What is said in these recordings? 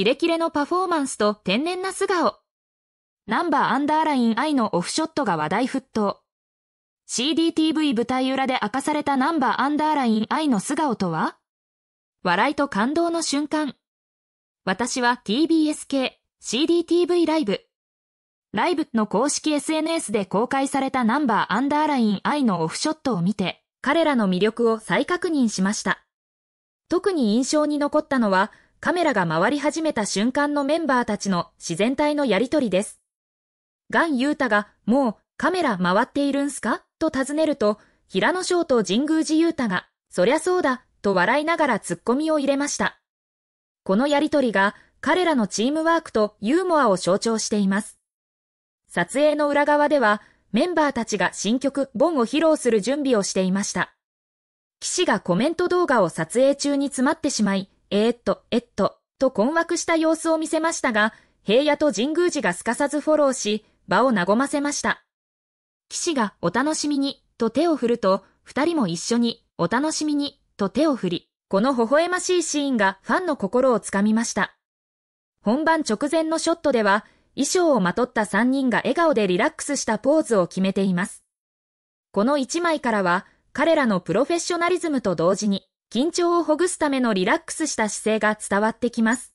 キレキレのパフォーマンスと天然な素顔。ナンバーアンダーライン愛のオフショットが話題沸騰。CDTV 舞台裏で明かされたナンバーアンダーライン愛の素顔とは笑いと感動の瞬間。私は TBS 系 CDTV ライブ。ライブの公式 SNS で公開されたナンバーアンダーライン愛のオフショットを見て、彼らの魅力を再確認しました。特に印象に残ったのは、カメラが回り始めた瞬間のメンバーたちの自然体のやりとりです。ガン・ユータが、もう、カメラ回っているんすかと尋ねると、平野翔と神宮寺ユータが、そりゃそうだ、と笑いながらツッコミを入れました。このやりとりが、彼らのチームワークとユーモアを象徴しています。撮影の裏側では、メンバーたちが新曲、ボンを披露する準備をしていました。騎士がコメント動画を撮影中に詰まってしまい、えー、っと、えっと、と困惑した様子を見せましたが、平野と神宮寺がすかさずフォローし、場を和ませました。騎士がお楽しみに、と手を振ると、二人も一緒に、お楽しみに、と手を振り、この微笑ましいシーンがファンの心をつかみました。本番直前のショットでは、衣装をまとった三人が笑顔でリラックスしたポーズを決めています。この一枚からは、彼らのプロフェッショナリズムと同時に、緊張をほぐすためのリラックスした姿勢が伝わってきます。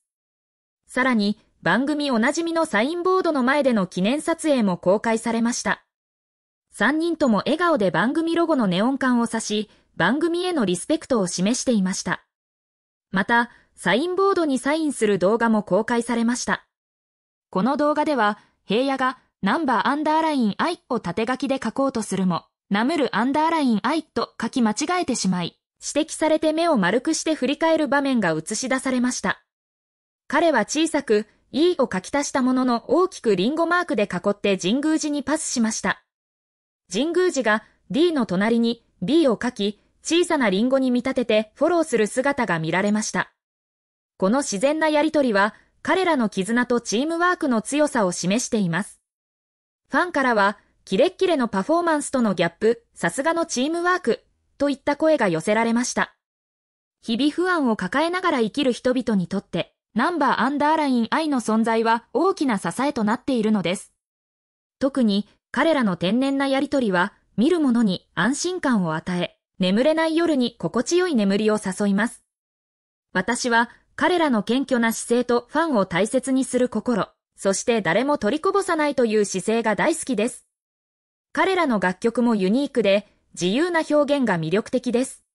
さらに、番組おなじみのサインボードの前での記念撮影も公開されました。3人とも笑顔で番組ロゴのネオン管を指し、番組へのリスペクトを示していました。また、サインボードにサインする動画も公開されました。この動画では、平野がナンバーアンダーライン I を縦書きで書こうとするも、ナムルアンダーライン I と書き間違えてしまい、指摘されて目を丸くして振り返る場面が映し出されました。彼は小さく、E を書き足したものの大きくリンゴマークで囲って神宮寺にパスしました。神宮寺が D の隣に B を書き、小さなリンゴに見立ててフォローする姿が見られました。この自然なやりとりは、彼らの絆とチームワークの強さを示しています。ファンからは、キレッキレのパフォーマンスとのギャップ、さすがのチームワークといった声が寄せられました。日々不安を抱えながら生きる人々にとって、ナンバーアンダーライン愛の存在は大きな支えとなっているのです。特に彼らの天然なやりとりは、見る者に安心感を与え、眠れない夜に心地よい眠りを誘います。私は彼らの謙虚な姿勢とファンを大切にする心、そして誰も取りこぼさないという姿勢が大好きです。彼らの楽曲もユニークで、自由な表現が魅力的です。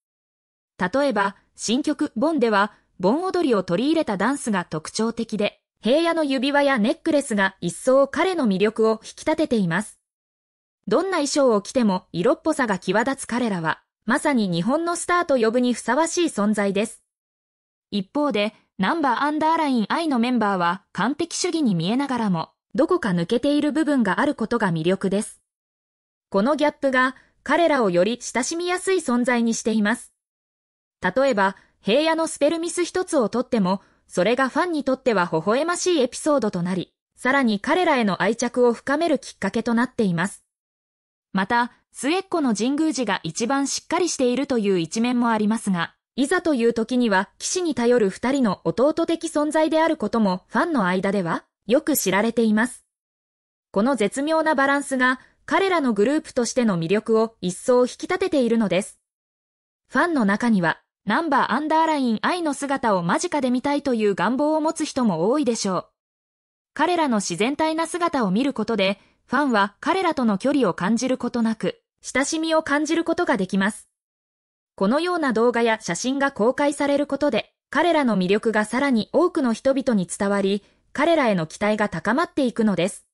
例えば、新曲ボンでは、ボン踊りを取り入れたダンスが特徴的で、平野の指輪やネックレスが一層彼の魅力を引き立てています。どんな衣装を着ても色っぽさが際立つ彼らは、まさに日本のスターと呼ぶにふさわしい存在です。一方で、ナンバーアンダーライン I のメンバーは完璧主義に見えながらも、どこか抜けている部分があることが魅力です。このギャップが彼らをより親しみやすい存在にしています。例えば、平野のスペルミス一つをとっても、それがファンにとっては微笑ましいエピソードとなり、さらに彼らへの愛着を深めるきっかけとなっています。また、末っ子の神宮寺が一番しっかりしているという一面もありますが、いざという時には騎士に頼る二人の弟的存在であることもファンの間ではよく知られています。この絶妙なバランスが彼らのグループとしての魅力を一層引き立てているのです。ファンの中には、ナンバーアンダーライン I の姿を間近で見たいという願望を持つ人も多いでしょう。彼らの自然体な姿を見ることで、ファンは彼らとの距離を感じることなく、親しみを感じることができます。このような動画や写真が公開されることで、彼らの魅力がさらに多くの人々に伝わり、彼らへの期待が高まっていくのです。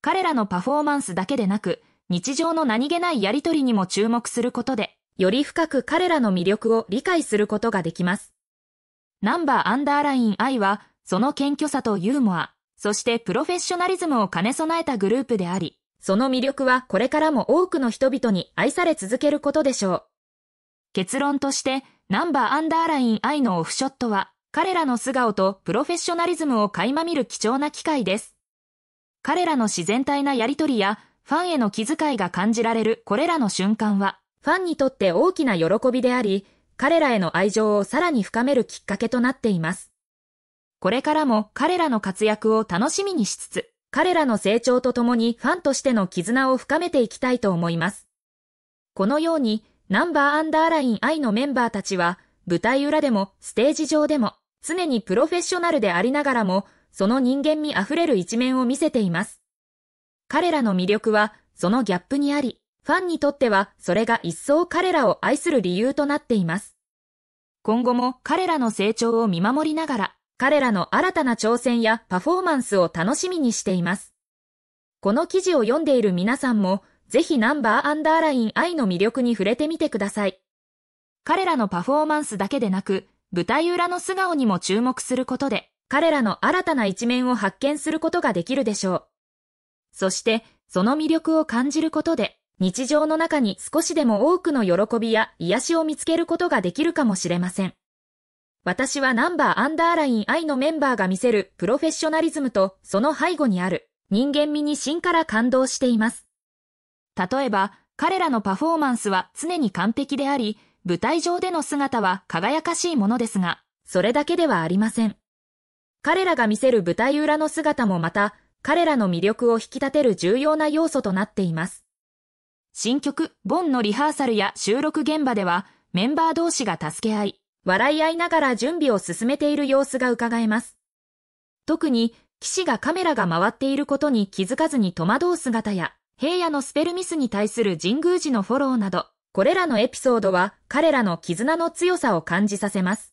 彼らのパフォーマンスだけでなく、日常の何気ないやりとりにも注目することで、より深く彼らの魅力を理解することができます。ナンバーアンダーライン I は、その謙虚さとユーモア、そしてプロフェッショナリズムを兼ね備えたグループであり、その魅力はこれからも多くの人々に愛され続けることでしょう。結論として、ナンバーアンダーライン I のオフショットは、彼らの素顔とプロフェッショナリズムを垣間見る貴重な機会です。彼らの自然体なやりとりや、ファンへの気遣いが感じられるこれらの瞬間は、ファンにとって大きな喜びであり、彼らへの愛情をさらに深めるきっかけとなっています。これからも彼らの活躍を楽しみにしつつ、彼らの成長とともにファンとしての絆を深めていきたいと思います。このように、ナンバーアンダーライン I のメンバーたちは、舞台裏でもステージ上でも、常にプロフェッショナルでありながらも、その人間味あふれる一面を見せています。彼らの魅力はそのギャップにあり、ファンにとってはそれが一層彼らを愛する理由となっています。今後も彼らの成長を見守りながら、彼らの新たな挑戦やパフォーマンスを楽しみにしています。この記事を読んでいる皆さんも、ぜひナンバーアンダーライン愛の魅力に触れてみてください。彼らのパフォーマンスだけでなく、舞台裏の素顔にも注目することで、彼らの新たな一面を発見することができるでしょう。そして、その魅力を感じることで、日常の中に少しでも多くの喜びや癒しを見つけることができるかもしれません。私はナンバーアンダーライン愛のメンバーが見せるプロフェッショナリズムとその背後にある人間味に真から感動しています。例えば、彼らのパフォーマンスは常に完璧であり、舞台上での姿は輝かしいものですが、それだけではありません。彼らが見せる舞台裏の姿もまた、彼らの魅力を引き立てる重要な要素となっています。新曲、ボンのリハーサルや収録現場では、メンバー同士が助け合い、笑い合いながら準備を進めている様子が伺えます。特に、騎士がカメラが回っていることに気づかずに戸惑う姿や、平野のスペルミスに対する神宮寺のフォローなど、これらのエピソードは彼らの絆の強さを感じさせます。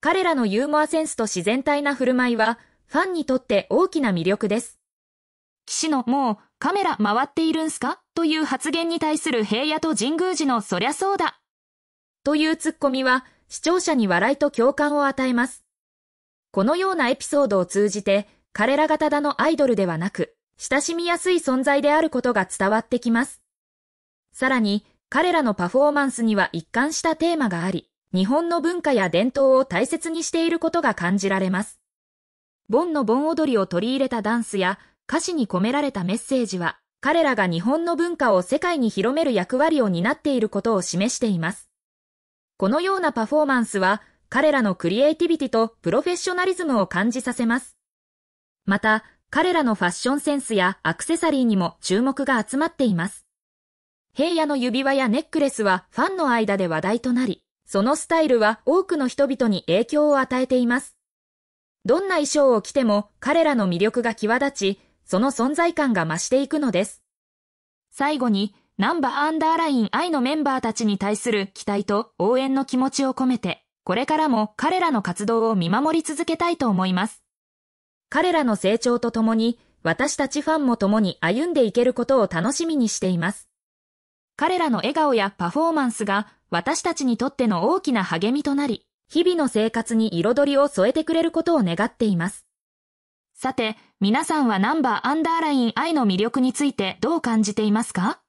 彼らのユーモアセンスと自然体な振る舞いは、ファンにとって大きな魅力です。岸のもうカメラ回っているんすかという発言に対する平野と神宮寺のそりゃそうだ。というツッコミは視聴者に笑いと共感を与えます。このようなエピソードを通じて彼らがただのアイドルではなく親しみやすい存在であることが伝わってきます。さらに彼らのパフォーマンスには一貫したテーマがあり、日本の文化や伝統を大切にしていることが感じられます。盆の盆踊りを取り入れたダンスや歌詞に込められたメッセージは、彼らが日本の文化を世界に広める役割を担っていることを示しています。このようなパフォーマンスは、彼らのクリエイティビティとプロフェッショナリズムを感じさせます。また、彼らのファッションセンスやアクセサリーにも注目が集まっています。平野の指輪やネックレスはファンの間で話題となり、そのスタイルは多くの人々に影響を与えています。どんな衣装を着ても彼らの魅力が際立ち、その存在感が増していくのです。最後に、ナンバーアンダーライン愛のメンバーたちに対する期待と応援の気持ちを込めて、これからも彼らの活動を見守り続けたいと思います。彼らの成長とともに、私たちファンも共に歩んでいけることを楽しみにしています。彼らの笑顔やパフォーマンスが私たちにとっての大きな励みとなり、日々の生活に彩りを添えてくれることを願っています。さて、皆さんはナンバーアンダーライン愛の魅力についてどう感じていますか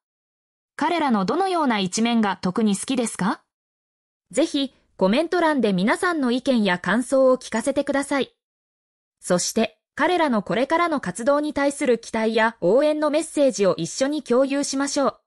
彼らのどのような一面が特に好きですかぜひ、コメント欄で皆さんの意見や感想を聞かせてください。そして、彼らのこれからの活動に対する期待や応援のメッセージを一緒に共有しましょう。